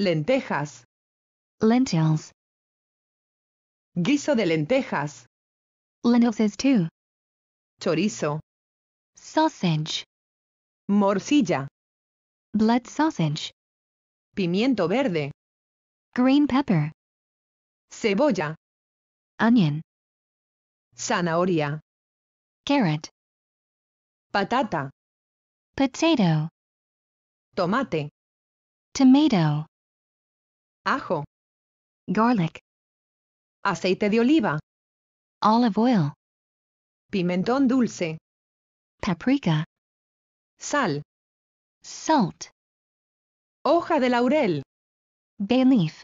Lentejas. Lentils. Guiso de lentejas. Lentils too. Chorizo. Sausage. Morcilla. Blood sausage. Pimiento verde. Green pepper. Cebolla. Onion. Zanahoria. Carrot. Patata. Potato. Tomate. Tomato ajo, garlic, aceite de oliva, olive oil, pimentón dulce, paprika, sal, salt, hoja de laurel, bay leaf,